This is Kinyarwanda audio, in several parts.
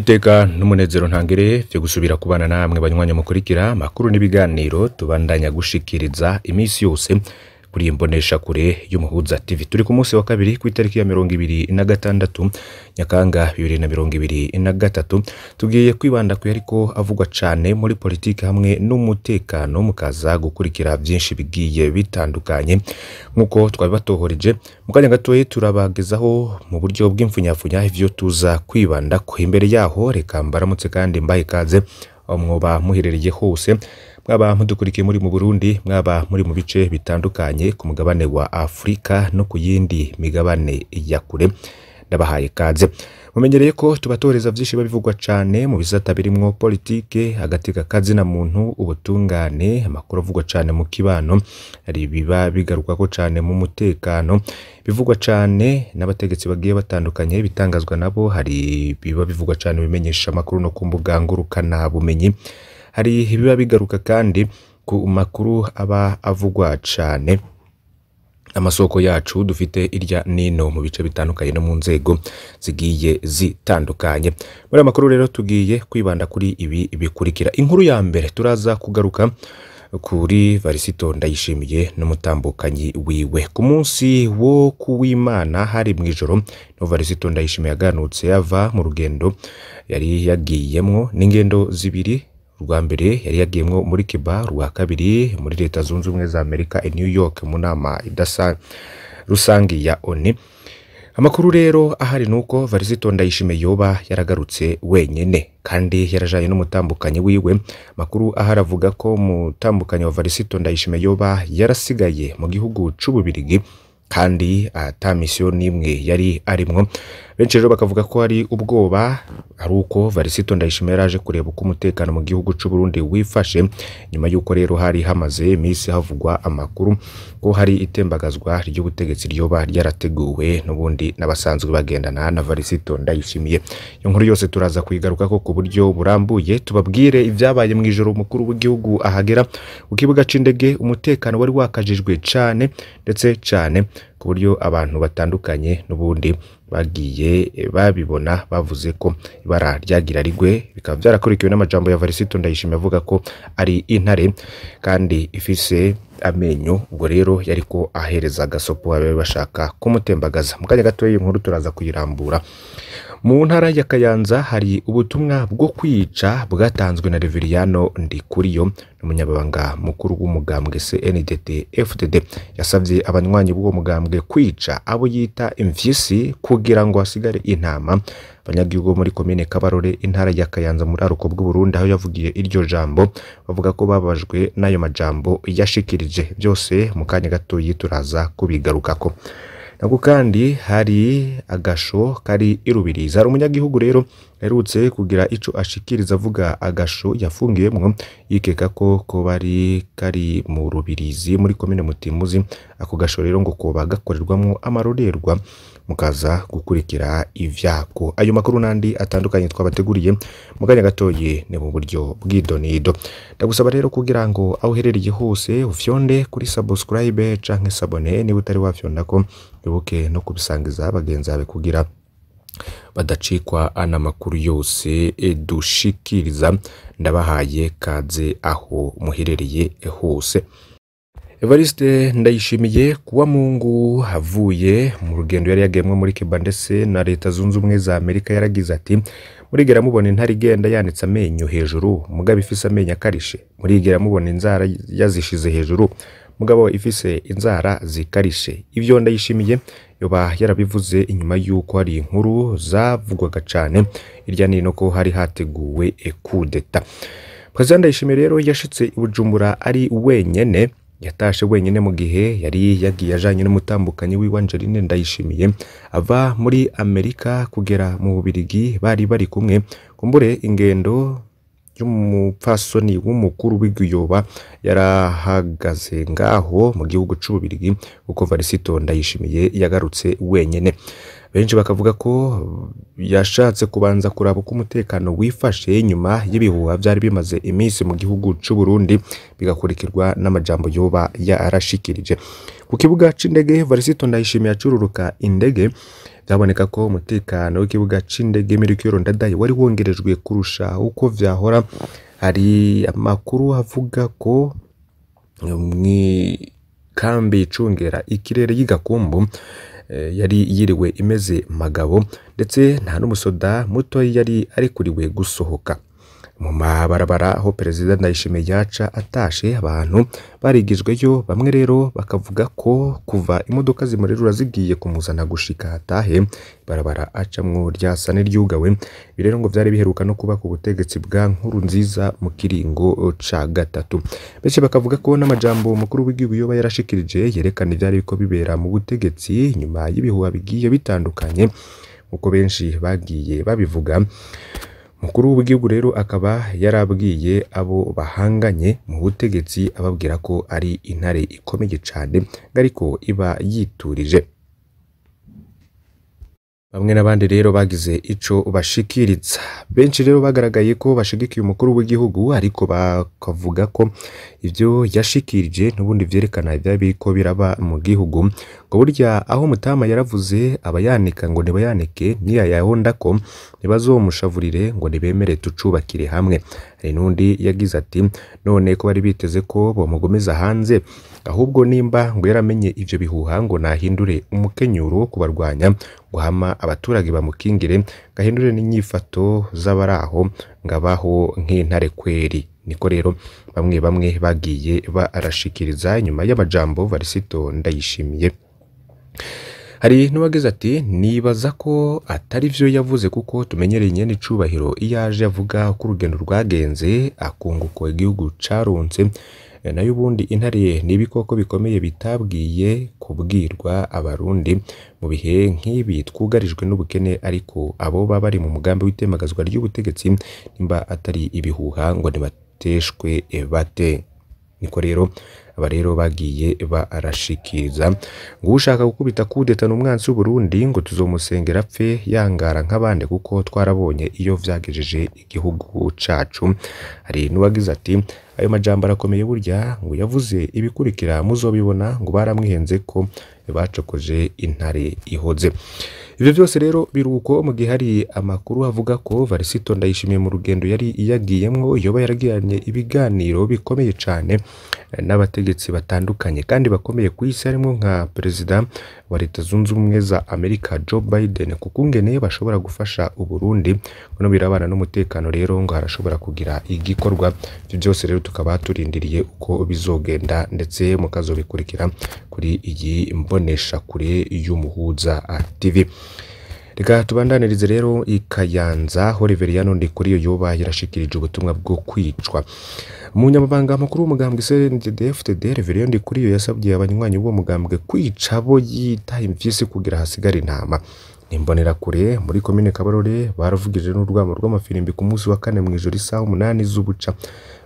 iteka n'umunezero ntangere byo gusubira kubana namwe banywanya mukurikira amakuru n'ibiganiro tubandanya gushikiriza iminsi yose kuri imbonesha kure y'umuhuza TV turi ku munsi wa kabiri ku itariki ya mirongo ibiri na gatandatu nyakanga bibiri na mirongo ibiri na gatatu tugiye kwibanda ku ariko avugwa cyane muri politiki hamwe n'umutekano mukaza gukurikira byinshi bigiye bitandukanye nk'uko twabibatohoreje mu kanya gatoya turabagezaho mu buryo bw'imfunyafunya ibyo tuza kwibanda ku imbere yaho reka mbaramutse kandi mbaye ikaze aho mwoba hose mwaba mudukurikiye muri mu Burundi mwaba muri mu bice bitandukanye ku mugabane wa Afurika no ku yindi migabane ya kure ndabahaye kaze mumenyereye ko tubatoreza byinshi babivugwa cyane mu bisata birimwo politike agateka kazina muntu ubutungane amakuru avugwa cyane mu kibano hari biba bigarukwa ko cyane mu mutekano bivugwa cyane n'abategetsi bagiye batandukanye bitangazwa nabo hari biba bivugwa cyane bimenyesha amakuru no ku mbuga ngurukana bumenyi hari ibiba bigaruka kandi ku makuru aba avugwa cyane amasoko yacu dufite irya n'ino mu bice bitandukanye no mu nzego zigiye zitandukanye muri aya makuru rero tugiye kwibanda kuri ibi bikurikira inkuru ya mbere turaza kugaruka kuri varisito ndayishimiye n'umutambukanyi wiwe ku munsi wo kuwimana hari mu ijoro niho varisito ndayishimiye yaganutse yava mu rugendo yari yagiyemo n'ingendo zibiri urwa mbere yari yagiyemo muri Cuba urwa kabiri muri leta zunze ubumwe za amerika i new york mu nama rusange ya oni amakuru rero ahari ni uko varizito ndayishimiye yoba yaragarutse wenyine kandi yarajanye n'umutambukanyi wiwe makuru ahari avuga ko umutambukanyi wa varisito ndayishimiye yoba yarasigaye mu gihugu cy'ububirigi kandi atamisiyo n'imwe yari arimo benshi rero bakavuga ko hari ubwoba ari uko varisito ndayishima yaraje kureba uko umutekano mu gihugu cy'u Burundi wifashe nyuma y'uko rero hari hamaze iminsi havugwa amakuru ko hari itembagazwa ry'ubutegetsi ryoba ryarateguwe n'ubundi n'abasanzwe bagendana na varisito ndayishimiye iyo nkuru yose turaza kuyigaruka ko ku buryo burambuye tubabwire ibyabaye mu ijoro umukuru w'igihugu ahagera ku kibuga cy'indege umutekano wari wakajijwe cyane ndetse cyane ku buryo abantu batandukanye n'ubundi bagiye eh, babibona bavuze ko ibara ryagira rigwe bikaba byarakurikiwe n'amajambo ya Varisito Ndayishimiye avuga ko ari intare kandi ifise amenyo ubwo rero yari ko ahereza agasopo abari bashaka kumutembagaza mu kanya gatoya iyi nkuru turaza kuyirambura mu ntara ya kayanza hari ubutumwa bwo kwica bwatanzwe na reveriyano ndikuriyo n'umunyabanga mukuru w'umugambwe cndt fdd yasabye abanywanyi b'uwo mugambwe kwica abo yita imfyisi kugira ngo hasigare intama abanyagihugu muri komine kabarore intara ya kayanza muri aruko bw'uburundi aho yavugiye iryo jambo bavuga ko babajwe n'ayo majambo yashikirije byose mu kanya gato turaza ko. nabwo kandi hari agasho kari irubiriza hari umunyagihugu rero aherutse kugira icyo ashikiriza avuga agasho yafungiwemwo yikeka ko kobari kari mu rubirizi muri komine mutimuzi ako gasho rero ngo kuba gakorerwamwo amarorerwa mukaza gukurikira ibyabwo ayo makuru n'andi atandukanye twabateguriye mu kanya gatoye ni mu buryo bw'idonido ndagusaba rero kugira ngo aho uherereye hose ufyonde kuri sabusikarayibe cyangwa sabone niba utari wafyonda ko wibuke no kubisangiza bagenzi bawe kugira badacikwa n'amakuru yose dushikiriza ndabahaye kaze aho muherereye hose evariste ndayishimiye kuba mungu havuye mu rugendo yari yagemwe muri kiba ndetse na leta zunze ubumwe za amerika yaragize ati murigera mubona intare igenda yanitse amenyo hejuru mugabo ifise amenyo akarishe murigera mubona inzara yazishize hejuru mugabo ifise inzara zikarishe ibyo ndayishimiye yoba yarabivuze inyuma y'uko hari inkuru zavugwaga cyane hirya no ko hari hateguwe ekudeta perezida ndayishimiye rero yashitse i bujumbura ari wenyine yataje wenyine mu gihe yari yagiye ajyanye n'umutambukanyi wiwe Angeline Ndayishimiye ava muri Amerika kugera mu Bubirigi bari bari kumwe kumbure ingendo y'umupfasoni w'umukuru w'iguyoba yarahagaze ngaho mu gihugu cy'ububirigi kuko varisito ndayishimiye yagarutse wenyine benshi bakavuga ko yashatse kubanza kuraba uko umutekano wifashe nyuma y'ibihuha byari bimaze iminsi mu gihugu cy'u Burundi bigakurikirwa n'amajambo yoba yarashikirije ku kibuga cy'indege varisito ndayishimiye acururuka indege byaboneka ko umutekano w'ikibuga cy'indege mirikiro ndadaye wari wongerejwe kurusha uko vyahora hari amakuru avuga ko mu kambi icungera ikirere y'igakumbu Eh, yari yiriwe imeze magabo ndetse nta n'umusoda muto yari ari kuriwe gusohoka mu mabarabara aho perezida Ndayishimiye yaca atashe abantu barigijweyo bamwe rero bakavuga ko kuva imodoka zimurerura zigiye kumuzana gushika atahe barabara acamwo ryasa n'iryugawe ibi rero ngo byari biheruka no kuba ku butegetsi bwa nkuru nziza mu kiringo ca gatatu benshi bakavuga ko n'amajambo umukuru w'igihugu yoba yarashikirije yerekana ibyari biko bibera mu butegetsi nyuma y'ibihuha bigiye bitandukanye nk'uko benshi bagiye babivuga Mukuru w'Igihugu rero akaba yarabwiye abo bahanganye mu butegetsi ababwira ko ari intare ikomeye cyane ariko iba yiturije. Bamwe n'abandi rero bagize ico bashikiriza. Benshi rero bagaragaye ko bashigikiye umukuru w'igihugu ariko bakavuga ko ibyo yashikirije n'ubundi byerekana byaba biriko biraba mu gihugu ngo burya aho Mutama yaravuze abayanika ngo ntibayanike niyayahonda ko ntibazomushavurire ngo ntibemere tucubakire hamwe hari n'undi yagize ati none ko bari biteze ko bomugomeza hanze ahubwo nimba ngo yaramenye ibyo bihuha ngo nahindure umukenyuro wo kubarwanya guhama abaturage bamukingire gahindure n'inyifato aho z'abaraho ngabaho nk'intare kweri niko rero bamwe bamwe bagiye barashikiriza nyuma y'amajambo varisito ndayishimiye hari n'uwagize ati nibaza ko atari byo yavuze kuko tumenyereye nyine icubahiro iyo aje avuga ko urugendo rwagenze akunguko igihugu carunze nayo ubundi intare ni bikomeye bitabwiye kubwirwa abarundi mu bihe nk'ibi twugarijwe n'ubukene ariko abo baba bari mu mugambi w'itemagazwa ry'ubutegetsi nimba atari ibihuha ngo ntibate bateshwe eh, bate niko rero aba rero bagiye barashikiriza ngo ushaka gukubita kudeta n'umwanzi w'uburundi ngo tuzomusengera apfe yangara nk'abandi kuko twarabonye iyo byagejeje igihugu cacu hari n'uwagize ati ayo majambo arakomeye burya ngo yavuze ibikurikira muzobibona ngo baramwihenze ko bacokoje intare ihoze Ibyo byose rero biruko mu gihe hari amakuru avuga ko Varisito Ndayishimiye mu rugendo yari yagiyemo yoba yaragiranye ibiganiro bikomeye cyane n'abategetsi batandukanye kandi bakomeye ku isi harimo nka perezida wa leta zunze ubumwe za Amerika Joe Biden kuko ingene bashobora gufasha Uburundi kuno birabana n'umutekano rero ngo harashobora kugira igikorwa ibyo byose rero tukaba turindiriye uko bizogenda ndetse mukazobikurikira kuri iyi mboneshakure y'umuhuza TV reka tubandanirize rero i kayanza ho reveriyano ndikuriyo yoba yarashikirije ubutumwa bwo kwicwa umunyamabanga mukuru w'umugambwe cndfd reveriyano ndikuriyo yasabye abanywanyi b'uwo mugambwe kwica abo yita imfyisi kugira hasigare intama kure muri komine kabarore baravugije n'urwamo rw'amafirimbi ku munsi wa kane mu ijoro isaha umunani z'ubuca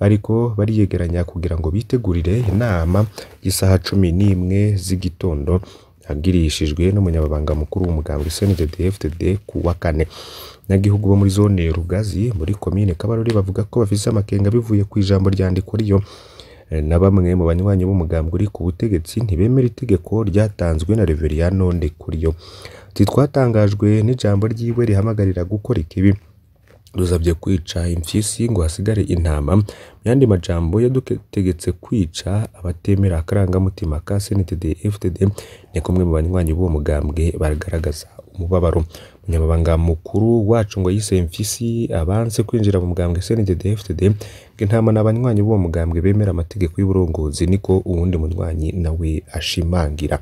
ariko bariyegeranya kugira ngo bitegurire inama y'isaha cumi n'imwe z'igitondo yabwirishijwe n'umunyamabanga mukuru w'umugambwe snddf ku wa kane nyagihugu bo muri zone rugazi muri komine kabarore bavuga ko bafise amakenga bivuye ku ijambo ryandiko riyo eh, na bamwe mu banywanyi b'umugambwe uri ku butegetsi ntibemera itegeko ryatanzwe na reveriyano ndekuriyo ati twatangajwe n'ijambo ryiwe rihamagarira gukora ikibi dusabye kwica impyisi ngo hasigare intama mu yandi majambo yadutegetse kwica abatemera akarangamutima ka snitd ftd ni kumwe mu banywanyi b'uwo mugambwe bagaragaza umubabaro umunyamabanga mukuru wacu ngo yise mfisi abanze kwinjira mu mugambwe sndd ftd ngo intama ni abanywanyi b'uwo mugambwe bemera amategeko y'uburongozi niko uwundi munywanyi nawe ashimangira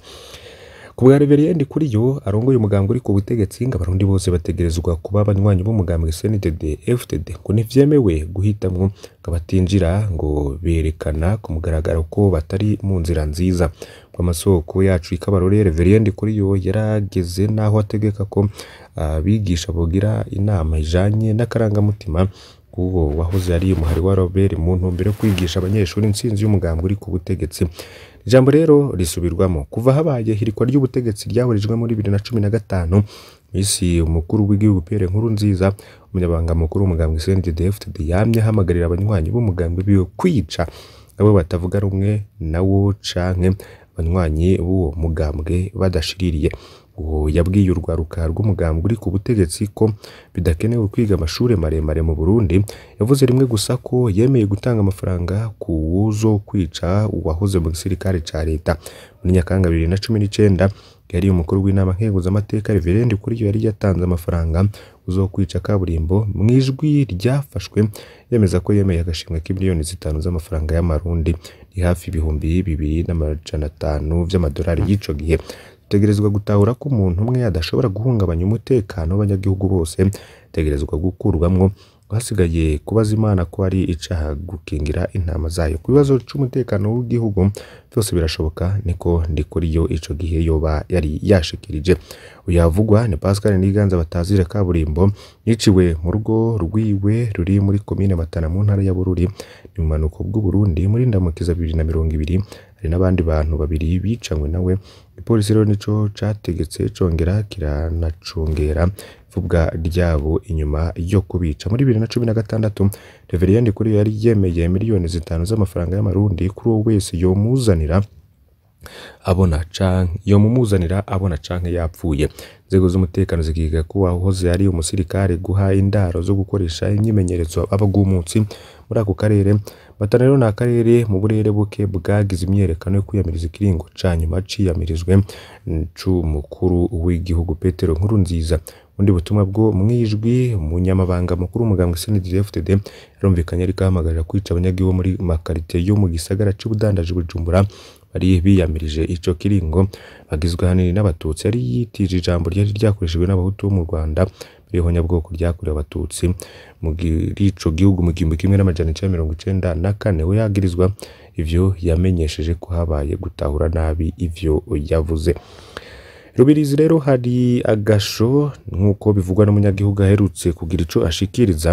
ku bwa reveriyende kuri yo arongoye umugambwe uri ku butegetsi ngo abarundi bose bategerezwa kuba abanywanyi b'umugambwe sndd fdd ngo ntivyemewe guhitamwo ngo abatinjira ngo berekana ku mugaragaro ko batari mu nzira nziza ngo amasoko yacu ikabarore reveriyende kuri yo yarageze n'aho ategeka ko abigisha ah, bogira inama ijanye n'akarangamutima k'uwo wahoze ari umuhari wa robert mu ntumbero yo kwigisha abanyeshuri intsinzi y'umugambi uri ku butegetsi ijambo rero risubirwamo kuva habaye ihirikwa ry'ubutegetsi ryahurijwe muri bibiri na cumi na gatanu misi umukuru w'igihugu pierre nkuru nziza umunyabanga mukuru w'umugambi cndfd yamye ahamagarira abanywanyi b'umugambi biwe kwica abo batavuga rumwe nawo canke abanywanyi b'uwo mugambwe badashiririye yabwiye urwaruka rw'umugambwe uri ku butegetsi ko bidakenewe kwiga amashuri maremare mu burundi yavuze rimwe gusa ko yemeye gutanga amafaranga ku wuzo kwica uwahoze mu gisirikare cya leta muri nyakanga bibiri na cumi n'icyenda yari umukuru w'inama nkenguzamateka reverende kuri yo yari yatanze amafaranga uzo kwica kaburimbo mu ijwi ryafashwe yemeza ko yemeye agashimwe k'imiliyoni zitanu z'amafaranga y'amarundi ni hafi ibihumbi bibiri n'amajana atanu by'amadolari y'icyo gihe Utegerezwa gutahura ko umuntu umwe adashobora guhungabanya umutekano w'abanyagihugu bose, tegerezwa gukurwamo hasigaye kubaza Imana ko ari icaha gukingira intama zayo. Ku bibazo cy'umutekano w'igihugu byose birashoboka niko ndikora iyo ico gihe yoba yari yashikirije. Uyavugwa ni Pascal Niganza batazira kaburimbo yiciwe mu rugo rwiwe ruri muri komine Matana mu ntara ya Bururi mu bumanuko bw'u Burundi muri Ndamukiza bibiri na mirongo ibiri hari n'abandi bantu babiri bicanywe nawe igipolisi rero nicyo cyategetse cyongera kiranacungera ivuga ryabo inyuma yo kubica muri bibiri na cumi na gatandatu reveriye ndikuri yari yemeye miliyoni zitanu z'amafaranga y'amarundi kuri uwo wese yomuzanira abona canke yo mumuzanira abona canke yapfuye inzego z'umutekano zikiga ko wahoze ari umusirikare guha indaro zo gukoresha imyimenyerezo abagumutsi muri ako karere Matana rero ni akarere mu burere buke bwagize imyiyerekano yo kwiyamiriza ikiringo ca nyuma ciyamirijwe c'umukuru w'igihugu Petero Nkuru nziza undi butumwa bwo mu ijwi umunyamabanga mukuru umuganga Senedire FTD yarumvikanye ariko ahamagarira kwica abanyagihugu muri makarite yo mu gisagara c'ubudandaji Bujumbura bari biyamirije icyo kiringo bagizwe ahanini n'abatutsi yari yitije ijambo ryari ryakoreshejwe n'abahutu bo mu Rwanda irihonyabwoko ryakorewe abatutsi muri ico gihugu mu gihumbi kimwe n'amajana icenda mirongo icenda na kane we yagirizwa ivyo yamenyesheje ko habaye gutahura nabi ivyo yavuze rubirizi rero hari agasho nk'uko bivugwa n'umunyagihugu aherutse kugira ico ashikiriza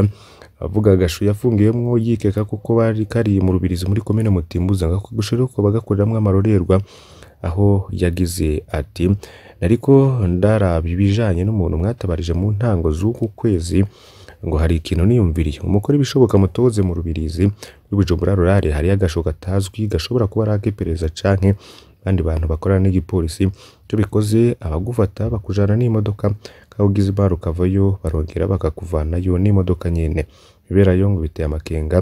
avuga agasho yafungiwemo yikeka kuko bari kariye mu rubirizi muri komine mutimbuza ngo ako gasho rero amarorerwa aho yagize ati ariko ndarabye ibijyanye n'umuntu mwatabarije mu ntango z'uku kwezi ngo hari ikintu niyumviriye umukore ibishoboka mutoze mu rubirizi rw'ibujumbura rurare hariyo agasho atazwi gashobora kuba ari ak'iperereza canke abandi bantu bakorana n'igipolisi cyo bikoze abagufata bakujana n'imodoka kawugize imari ukavayo barongera bakakuvanayo n'imodoka nyene biberayo ngo biteye amakenga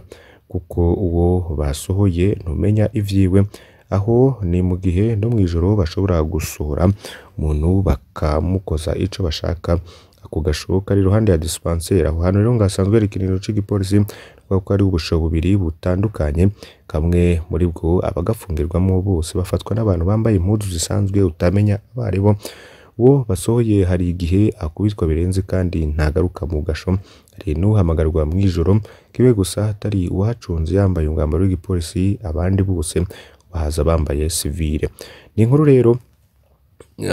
kuko uwo basohoye ntumenya ivyiwe aho ni mu gihe no mu ijoro bashobora gusura umuntu bakamukoza icyo bashaka ako gasho kari iruhande ya dispensaire aho hantu rero ngasanzwe hari ikiriniro cy'igipolisi kuko ari hari ubushobo bubiri butandukanye kamwe muri bwo abagafungirwamo bose bafatwa n'abantu bambaye impuzu zisanzwe utamenya abo ari bo uwo basohoye hari igihe akubitwa birenze kandi ntagaruka mu gasho hari n'uhamagarwa mu ijoro kibe gusa hatari uwahacunze yambaye umwambaro w'igipolisi abandi bose bahaza bambaye sivire ni inkuru rero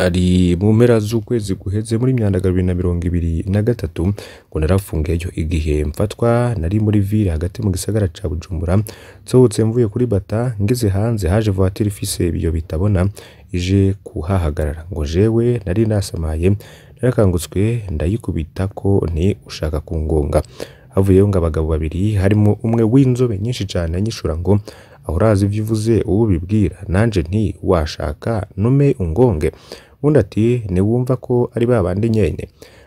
ari mu mpera z'ukwezi guheze muri myandagaro bibiri na mirongo ibiri na gatatu ngo narafungeyo igihe mfatwa nari muri vire hagati mu gisagara ca bujumbura nsohotse mvuye kuri bata ngeze hanze haje voiture ifise ibiyo bitabona ije kuhahagarara ngo jewe nari nasamaye narakangutswe ndayikubita ko ni ushaka kungonga havuyeho ngo abagabo babiri harimo umwe w'inzobe nyinshi cyane nyishura ngo urazi ibyo uvuze uwo ubibwira nanjye nti washaka nume ungonge undi ati niwumva ko ari ba bandi nyine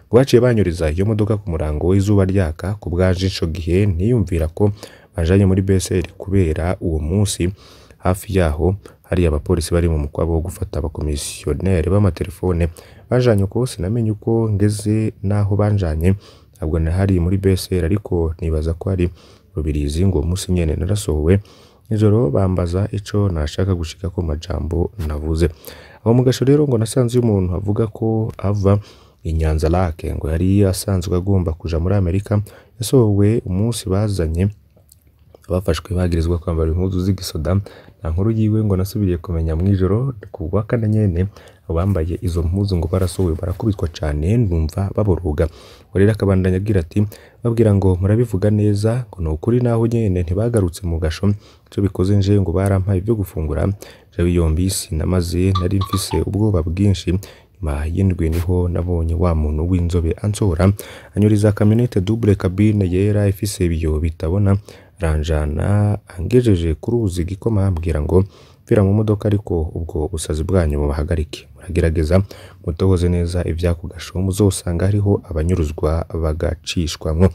ngo baciye banyuriza iyo modoka ku murango w'izuba ryaka ku bwaje insho gihe ntiyumvira ko bajanye muri beseri kubera uwo munsi hafi yaho hari abapolisi bari mu mukwabo wo gufata abakomisiyoneri b'amatelefone bajanye uko sinamenye uko ngeze n'aho banjanye ntabwo nahari muri beseri ariko nibaza ko ari rubirizi ngo uwo munsi narasohowe nijoro bambaza icyo nashaka gushika ku majambo navuze aho mu gasho rero ngo nasanze umuntu avuga ko ava inyanza lake ngo yari asanzwe agomba kuja muri amerika yasohowe umunsi bazanye abafashwe bagirizwa kwambara impuzu z'igisoda nkuru yiwe ngo nasubiriye kumenya mu ijoro ku wa kane nyine bambaye izo mpuzu ngo barasowe barakubitwa cyane numva baboroga warera akabandanya agira ati babwira ngo murabivuga neza ngo ni ukuri naho nyine ntibagarutse mu gasho icyo bikoze nje ngo barampaye ibyo gufungura jabi yombi namaze nari mfise ubwoba bwinshi mahindwi niho nabonye wa muntu w'inzobe ansohora anyuriza kamyonete dubure kabine yera ifise ibiyo bitabona aranjana angejeje ku ruzi gikoma ambwira ngo mvira mu modoka ariko ubwo busazi bwanyu mubahagarike muragerageza mutohoze neza ibyakugashwe zosanga hariho abanyuruzwa bagacishwamwo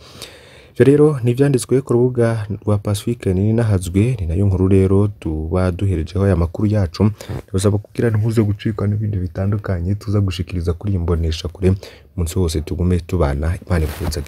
ibyo rero ni ibyanditswe ku rubuga rwa pacifique ni nahazwe ni nayo nkuru rero tuba duherejeho aya makuru yacu tuzaba kubwira ntuze gucikwa n'ibindi bitandukanye tuza gushikiriza kuri iyi mbonesha kure umunsi wose tugume tubana imana ikunze